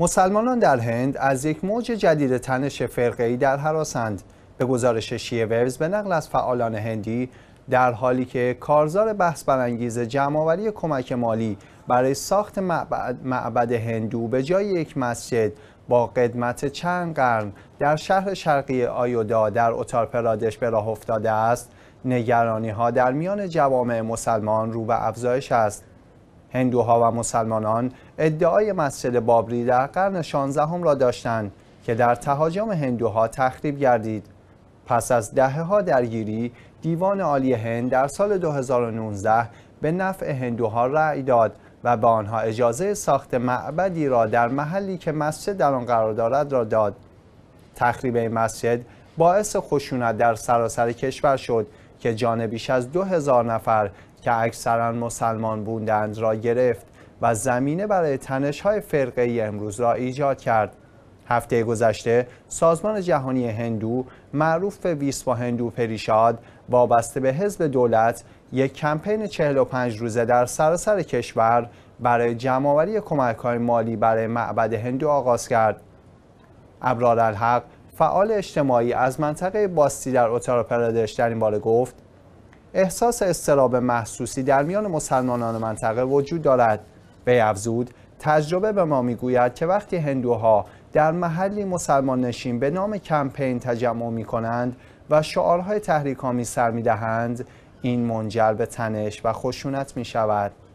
مسلمانان در هند از یک موج جدید تنش ای در حراسند به گزارش شیعه ورز به نقل از فعالان هندی در حالی که کارزار بحث برانگیز جمعآوری کمک مالی برای ساخت معبد, هندو به جای یک مسجد با قدمت چند قرن در شهر شرقی آیودا در اتار پرادش به راه افتاده است نگرانی ها در میان جوامع مسلمان رو به افزایش است هندوها و مسلمانان ادعای مسجد بابری در قرن 16 هم را داشتند که در تهاجم هندوها تخریب گردید. پس از دهه ها درگیری دیوان عالی هند در سال 2019 به نفع هندوها رأی داد و به آنها اجازه ساخت معبدی را در محلی که مسجد در آن قرار دارد را داد. تخریب این مسجد باعث خشونت در سراسر کشور شد که جان بیش از دو هزار نفر که اکثرا مسلمان بودند را گرفت و زمینه برای تنش های فرقه ای امروز را ایجاد کرد. هفته گذشته سازمان جهانی هندو معروف به ویسپا هندو پریشاد وابسته به حزب دولت یک کمپین 45 روزه در سراسر کشور برای جمعآوری های مالی برای معبد هندو آغاز کرد. ابرار الحق فعال اجتماعی از منطقه باستی در پرادش در این باره گفت احساس استراب محسوسی در میان مسلمانان منطقه وجود دارد به افزود تجربه به ما میگوید که وقتی هندوها در محلی مسلمان نشین به نام کمپین تجمع می کنند و شعارهای تحریکامی سر می دهند این منجر به تنش و خشونت می شود